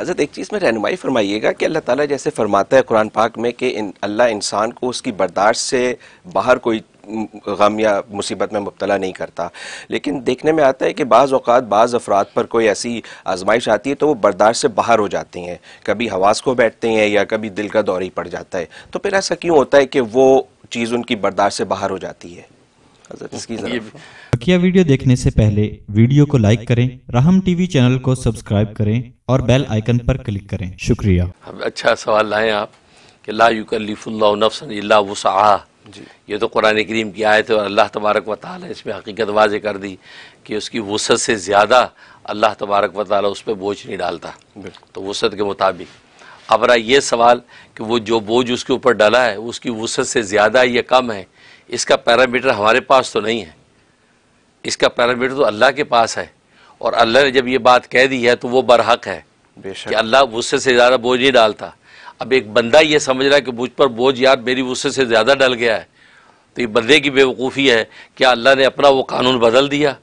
हजरत अच्छा, तो एक चीज़ में रहनुमाई फरमाइएगा कि अल्लाह ताला जैसे फरमाता है कुरान पाक में कि इन अल्लाह इंसान को उसकी बर्दाश्त से बाहर कोई गम या मुसीबत में मुबतला नहीं करता लेकिन देखने में आता है कि बाज़ अवत बाज़ अफराद पर कोई ऐसी आजमाइश आती है तो वो बर्दाश्त से बाहर हो जाती हैं कभी हवास को बैठते हैं या कभी दिल का ही पड़ जाता है तो फिर ऐसा क्यों होता है कि वो चीज़ उनकी बर्दाश्त से बाहर हो जाती है अच्छा, बकिया वीडियो देखने से पहले वीडियो को लाइक करें राहम टीवी चैनल को सब्सक्राइब करें और बेल आइकन पर क्लिक करें शुक्रिया अच्छा सवाल लाएं आप कि ला युकल्लिफ़ुल्ला वसा ये तो कुरान करीम की आयत है और अल्लाह तबारक व तआला इसमें हकीकत वाज कर दी कि उसकी वसत से ज़्यादा अल्लाह तबारक व तआला उस पर बोझ नहीं डालता तो वसत के मुताबिक अब रहा ये सवाल कि वो जो बोझ उसके ऊपर डाला है उसकी वसत से ज़्यादा या कम है इसका पैरामीटर हमारे पास तो नहीं है इसका पैरामीटर तो अल्लाह के पास है और अल्लाह ने जब ये बात कह दी है तो वो बरहक है कि अल्लाह गुस्से से ज़्यादा बोझ नहीं डालता अब एक बंदा ये समझ रहा है कि मुझ पर बोझ यार मेरी गुस्से से ज़्यादा डल गया है तो ये बंदे की बेवकूफ़ी है क्या अल्लाह ने अपना वो कानून बदल दिया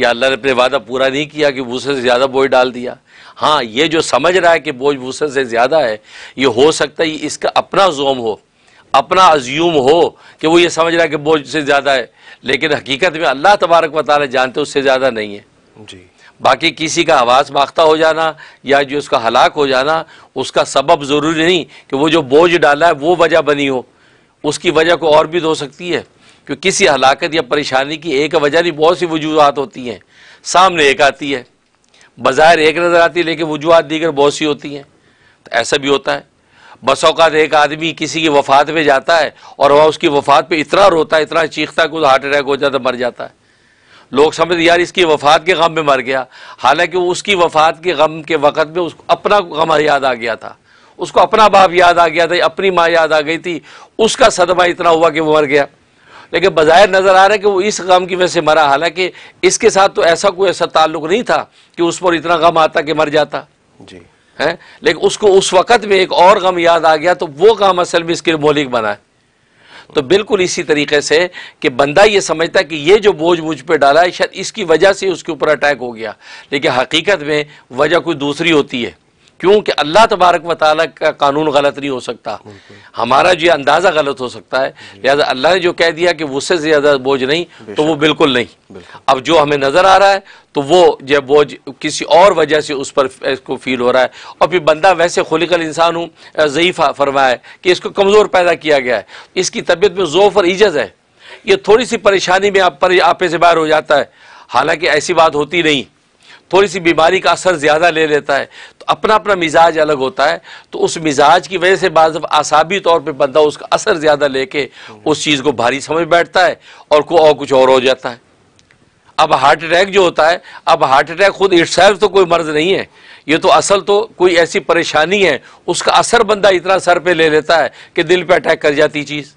या अल्लाह ने अपने वादा पूरा नहीं किया कि गुस्से से ज़्यादा बोझ डाल दिया हाँ ये जो समझ रहा है कि बोझ गुस्से से ज़्यादा है ये हो सकता है इसका अपना जोम हो अपना अज्यूम हो कि वो ये समझ रहा है कि बोझ से ज़्यादा है लेकिन हकीकत में अल्लाह तबारक वाले जानते उससे ज़्यादा नहीं है जी बाकी किसी का आवाज़ बाख्ता हो जाना या जो उसका हलाक हो जाना उसका सबब ज़रूरी नहीं कि वो जो बोझ डाला है वो वजह बनी हो उसकी वजह को और भी तो हो सकती है कि किसी हलाकत या परेशानी की एक वजह नहीं बहुत सी वजूहत होती हैं सामने एक आती है बाज़ाहिर एक नज़र आती है लेकिन वजूहत दीगर बहुत सी होती हैं तो ऐसा भी होता है बसौकात एक आदमी किसी की वफात पे जाता है और वह उसकी वफात पे इतना रोता है इतना चीखता है कि हार्ट अटैक हो जाता मर जाता है लोग समझ यार इसकी वफात के गम में मर गया हालांकि वो उसकी वफात के गम के वक़्त में उसको अपना गम याद आ गया था उसको अपना बाप याद आ गया था अपनी माँ याद आ गई थी उसका सदमा इतना हुआ कि वो मर गया लेकिन बाहर नज़र आ रहा है कि वो इस गम की वजह से मरा हालांकि इसके साथ तो ऐसा कोई ऐसा ताल्लुक नहीं था कि उस पर इतना गम आता कि मर जाता जी है लेकिन उसको उस वक़्त में एक और गम याद आ गया तो वो गम असल में इसके मौलिक बना है तो बिल्कुल इसी तरीके से कि बंदा ये समझता है कि ये जो बोझ मुझ पर डाला है शायद इसकी वजह से उसके ऊपर अटैक हो गया लेकिन हकीकत में वजह कोई दूसरी होती है क्योंकि अल्लाह तबारक व ताली का कानून गलत नहीं हो सकता हमारा जो अंदाज़ा गलत हो सकता है लिहाजा अल्लाह ने जो कह दिया कि उससे ज़्यादा बोझ नहीं तो वो बिल्कुल नहीं अब जो हमें नज़र आ रहा है तो वो जब बोझ किसी और वजह से उस पर इसको फील हो रहा है और फिर बंदा वैसे खुलिकल इंसान हूँ ज़यीफ़ा फरमाए कि इसको कमज़ोर पैदा किया गया है इसकी तबीयत में जोफ़ और ईजज़ है ये थोड़ी सी परेशानी में आप पर आपे से बाहर हो जाता है हालांकि ऐसी बात होती नहीं थोड़ी सी बीमारी का असर ज़्यादा ले लेता है तो अपना अपना मिजाज अलग होता है तो उस मिजाज की वजह से बाद आसाबी तौर पर बंदा उसका असर ज़्यादा लेके उस चीज़ को भारी समझ बैठता है और को और कुछ और हो जाता है अब हार्ट अटैक जो होता है अब हार्ट अटैक खुद इटसेल्फ तो कोई मर्ज नहीं है ये तो असल तो कोई ऐसी परेशानी है उसका असर बंदा इतना सर पर ले लेता है कि दिल पर अटैक कर जाती चीज़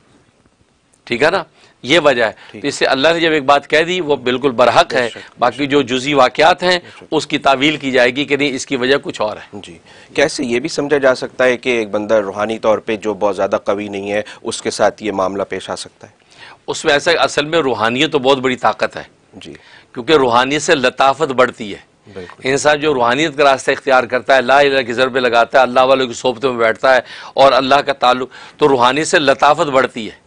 ठीक है ना ये वजह है तो इससे अल्लाह ने जब एक बात कह दी वो बिल्कुल बरहक है बाकी जो जुजी वाक़ात हैं उसकी तावील की जाएगी कि नहीं इसकी वजह कुछ और है जी कैसे ये भी समझा जा सकता है कि एक बंदा रूहानी तौर पर जो बहुत ज़्यादा कवि नहीं है उसके साथ ये मामला पेश आ सकता है उसमें ऐसा असल में रूहानियत तो बहुत बड़ी ताकत है जी क्योंकि रूहानियत से लताफत बढ़ती है इंसान जो रूहानियत का रास्ता इख्तियार करता है ला की ज़रबे लगाता है अल्लाह वालों की सोबतों में बैठता है और अल्लाह का ताल्लुक तो रूहानी से लताफत बढ़ती है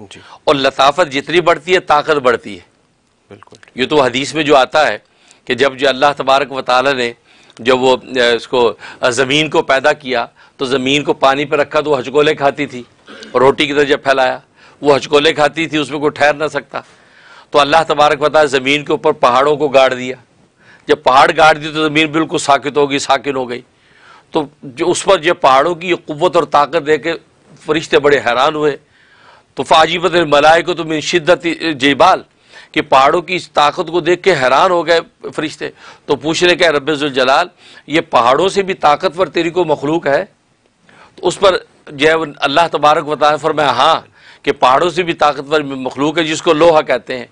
और लताफत जितनी बढ़ती है ताकत बढ़ती है बिल्कुल ये तो हदीस में जो आता है कि जब जो अल्लाह तबारक व ताली ने जब वो इसको ज़मीन को पैदा किया तो ज़मीन को पानी पर रखा तो वो हचकोले खाती थी और रोटी की तरह जब फैलाया वो हचकोले खाती थी उसमें कोई ठहर ना सकता तो अल्लाह तबारक वाली ज़मीन के ऊपर पहाड़ों को गाड़ दिया जब पहाड़ गाड़ दी तो ज़मीन बिल्कुल साकित होगी साकिन हो गई तो जो उस पर जब पहाड़ों की क़वत और ताकत दे के फरिश्ते बड़े हैरान हुए तो फाजीबत मलाय को तो मेरी शिद्दत जयबाल कि पहाड़ों की इस ताकत को देख के हैरान हो गए फरिश्ते तो पूछ रहे क्या रबाल ये पहाड़ों से भी ताकतवर तेरी को मखलूक है तो उस पर जय अल्लाह तबारक बताया फरमाया हाँ कि पहाड़ों से भी ताकतवर मखलूक है जिसको लोहा कहते हैं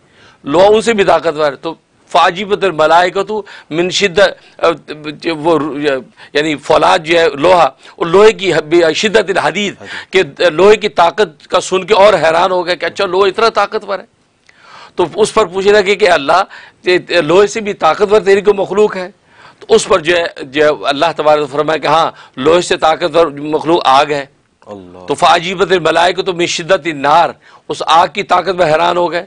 लोहा उनसे भी ताकतवर तो फाजिबतर मलाइकतु मिन शिद्दत वो यानी फौलाद जो है लोहा और लोहे की शिद्दत हदीद के लोहे की ताकत का सुन के और हैरान हो गया कि अच्छा लोहा इतना ताकतवर है तो उस पर पूछे लगे कि अल्लाह लोहे से भी ताकतवर तेरी को मखलूक है तो उस पर जो है जो अल्लाह तबारक फरमाए कि हाँ लोहे से ताकतवर मखलूक आग है तो फाजीबत मलाइक तो शिद्दत नार उस आग की ताकत में हैरान हो गए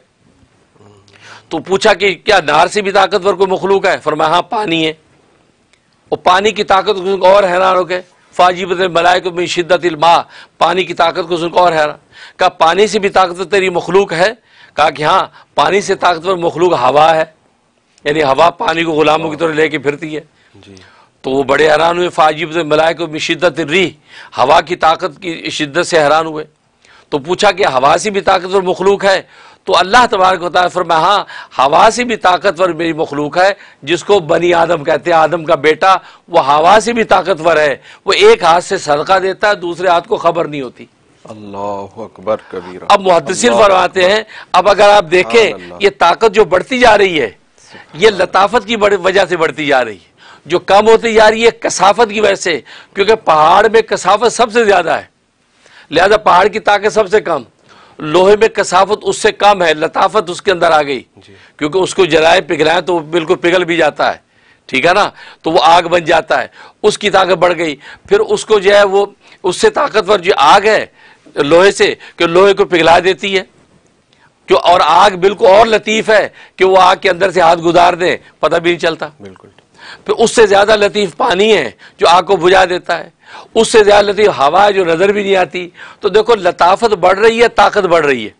तो पूछा कि क्या नहर से भी ताकतवर कोई मखलूक है फरमाया हाँ पानी है और पानी की ताकत को और हैरान हो गए फाजी फाजिब मलाइक में शिद्दत माँ पानी की ताकत को सुनकर और हैरान कहा पानी से भी ताकतवर तेरी मखलूक है कहा कि हाँ पानी से ताकतवर मखलूक हवा है यानी हवा पानी को गुलामों की तरह लेके फिरती है तो वो बड़े हैरान हुए फाजी फाजिब मलाइक में शिद्दत री हवा की ताकत की शिद्दत से हैरान हुए तो पूछा कि हवा से भी ताकतवर मखलूक है तो अल्लाह तबारक वाली फरमा हाँ हवा से भी ताकतवर मेरी मखलूक है जिसको बनी आदम कहते हैं आदम का बेटा वह हवा से भी ताकतवर है वो एक हाथ से सदका देता है दूसरे हाथ को खबर नहीं होती अल्लाह अकबर कबीर अब मुहदसिन फरमाते हैं अब अगर आप देखें ये ताकत जो बढ़ती जा रही है ये लताफत की वजह से बढ़ती जा रही है जो कम होती जा रही है कसाफत की वजह से क्योंकि पहाड़ में कसाफत सबसे ज़्यादा है लिहाजा पहाड़ की ताकत सबसे कम लोहे में कसाफत उससे कम है लताफत उसके अंदर आ गई क्योंकि उसको जलाए पिघलाएं तो बिल्कुल पिघल भी जाता है ठीक है ना तो वो आग बन जाता है उसकी ताकत बढ़ गई फिर उसको जो है वो उससे ताकतवर जो आग है लोहे से कि लोहे को पिघला देती है क्यों और आग बिल्कुल और लतीफ़ है कि वो आग के अंदर से हाथ गुजार दें पता भी नहीं चलता बिल्कुल फिर उससे ज़्यादा लतीफ़ पानी है जो आग को बुझा देता है उससे ज़्यादा लतीफ़ हवा है जो नज़र भी नहीं आती तो देखो लताफत बढ़ रही है ताकत बढ़ रही है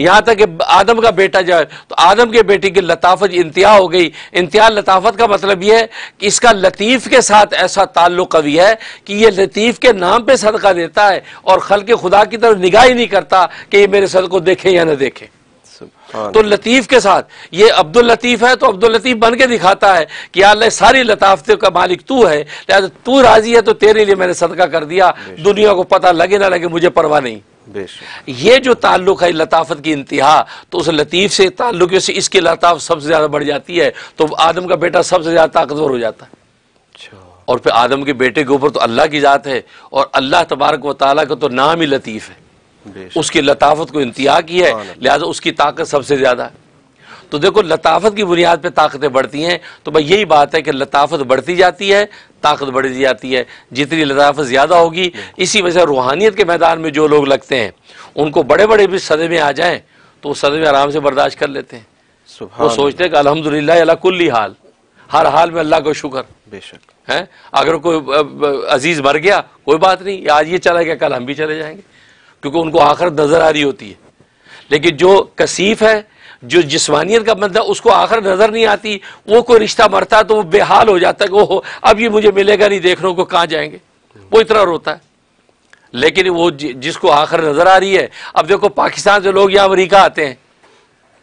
यहां तक आदम का बेटा जाए तो आदम के बेटे की लताफत इंतहा हो गई इंतहा लताफत का मतलब यह है कि इसका लतीफ़ के साथ ऐसा ताल्लुक़ कवि है कि यह लतीफ़ के नाम पर सदका देता है और खल के खुदा की तरफ निगाह ही नहीं करता कि ये मेरे सद को देखे या ना देखे हाँ तो लतीफ़ के साथ ये अब्दुल लतीफ़ है तो अब्दुल लतीफ़ बन के दिखाता है कि अल्लाह सारी लताफतों का मालिक तू है लिहाजा तू राजी है तो तेरे लिए मैंने सदका कर दिया दुनिया को पता लगे ना लगे मुझे परवाह नहीं ये जो ताल्लुक है लताफत की इंतहा तो उस लतीफ़ से ताल्लुक से इसकी लताफ सबसे ज़्यादा बढ़ जाती है तो आदम का बेटा सबसे ज़्यादा ताकतवर हो जाता है अच्छा। और फिर आदम के बेटे के ऊपर तो अल्लाह की ज़ात है और अल्लाह तबारक व ताली का तो नाम ही लतीफ़ है उसकी लताफत को इंतहा की है लिहाजा उसकी ताकत सबसे ज़्यादा है तो देखो लताफत की बुनियाद पे ताकतें बढ़ती हैं तो भाई यही बात है कि लताफत बढ़ती जाती है ताकत बढ़ती जाती है जितनी लताफत ज़्यादा होगी इसी वजह रूहानियत के मैदान में जो लोग लगते हैं उनको बड़े बड़े भी सदे में आ जाए तो वो सदे में आराम से बर्दाश्त कर लेते हैं वो सोचते हैं कि अलहमदिल्ला कुल्ली हाल हर हाल में अल्लाह का शुक्र बेशक है अगर कोई अजीज़ मर गया कोई बात नहीं आज ये चला गया कल हम भी चले जाएंगे क्योंकि उनको आखिरत नज़र आ रही होती है लेकिन जो कसीफ है जो जिसमानियत का मतलब उसको आखिर नज़र नहीं आती वो कोई रिश्ता मरता तो वो बेहाल हो जाता है कि ओहो अब ये मुझे मिलेगा नहीं देख रहा को कहाँ जाएंगे वो इतना रोता है लेकिन वो जिसको आखिर नज़र आ रही है अब देखो पाकिस्तान से लोग या अमरीका आते हैं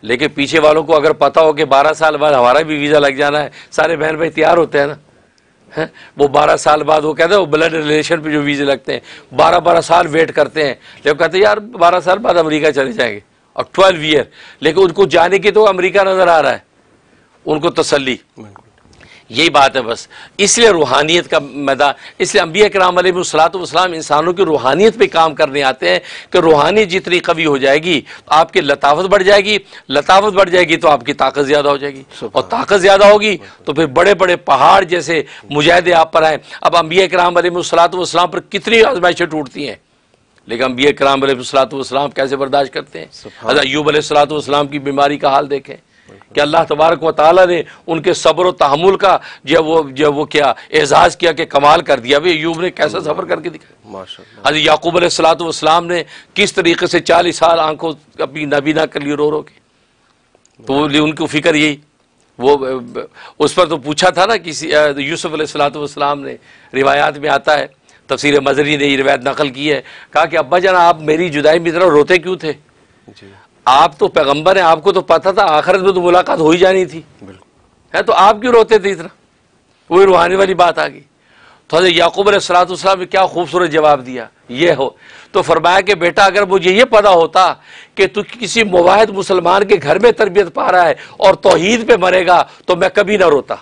लेकिन पीछे वालों को अगर पता हो कि बारह साल बाद हमारा भी वीज़ा लग जाना है सारे बहन भाई तैयार होते हैं ना वो बारह साल बाद वो कहते हैं वो ब्लड रिलेशन पे जो वीज़े लगते हैं बारह बारह साल वेट करते हैं लेकिन कहते हैं यार बारह साल बाद अमेरिका चले जाएंगे और ट्वेल्व ईयर लेकिन उनको जाने की तो अमेरिका नज़र आ रहा है उनको तसली यही बात है बस इसलिए रूहानियत का मैदा इसलिए अम्बिया कराम सलातम इंसानों की रूहानियत पर काम करने आते हैं कि रूहानी जितनी कवी हो जाएगी तो आपकी लताफत बढ़ जाएगी लताफत बढ़ जाएगी तो आपकी ताकत ज़्यादा हो जाएगी और ताकत ज़्यादा होगी तो फिर बड़े बड़े पहाड़ जैसे मुजाहदे आप पर आए अब अम्बी कराम सलातम पर कितनी आजमाइशें टूटती हैं लेकिन अम्बी कराम सलातम कैसे बर्दाश्त करते हैं सलात सलातम की बीमारी का हाल देखें कि अल्लाह तबारक व ताली ने उनके सब्र तहमुल का जो वो जो वो क्या एजाज़ किया कि कमाल कर दिया भाई यूब ने कैसा सफ़र करके दिखाया अजी याकूब सलातम ने किस तरीके से चालीस साल आंखों अपनी नबीना कर ली रो रो के तो उनको फिक्र यही वो उस पर तो पूछा था ना किसी यूसुफ सलातम ने रिवायात में आता है तफसर मजरी ने ये रिवायत नकल की है कहा कि अब्बा जाना आप मेरी जुदाई में इतना रोते क्यों थे आप तो पैगंबर हैं आपको तो पता था आखिरत में तो मुलाकात हो ही जानी थी है तो आप क्यों रोते थे इतना वही रूहानी वाली बात आ गई तो हजरत याकूब सलातम ने क्या खूबसूरत जवाब दिया ये हो तो फरमाया कि बेटा अगर मुझे ये पता होता कि तू किसी मुवाहिद मुसलमान के घर में तरबियत पा रहा है और तोहीद पे मरेगा तो मैं कभी ना रोता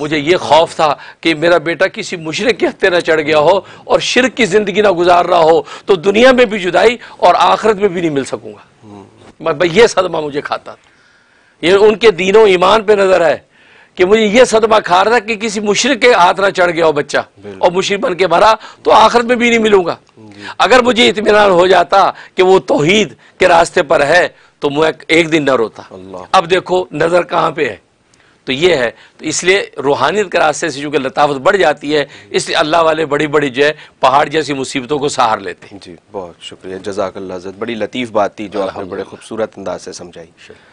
मुझे ये खौफ था कि मेरा बेटा किसी मुशरक के हफ्ते ना चढ़ गया हो और शिरक की ज़िंदगी ना गुजार रहा हो तो दुनिया में भी जुदाई और आखिरत में भी नहीं मिल सकूंगा मैं हम्म। मतलब ये सदमा मुझे खाता ये उनके दीनों ईमान पे नज़र है कि मुझे ये सदमा खा रहा था कि किसी मुशरक के हाथ ना चढ़ गया हो बच्चा और मुशरक बन के मरा तो आखिरत में भी नहीं मिलूंगा अगर मुझे इतमान हो जाता कि वो तोहहीद के रास्ते पर है तो मैं एक दिन न रोता अब देखो नज़र कहाँ पे है तो ये है तो इसलिए रूहानियत के रास्ते से चूंकि लताफत बढ़ जाती है इसलिए अल्लाह वाले बड़ी बड़ी जो पहाड़ जैसी मुसीबतों को सहार लेते हैं जी बहुत शुक्रिया जजाक बड़ी लतीफ़ बात थी जो आपने बड़े खूबसूरत अंदाज से समझाई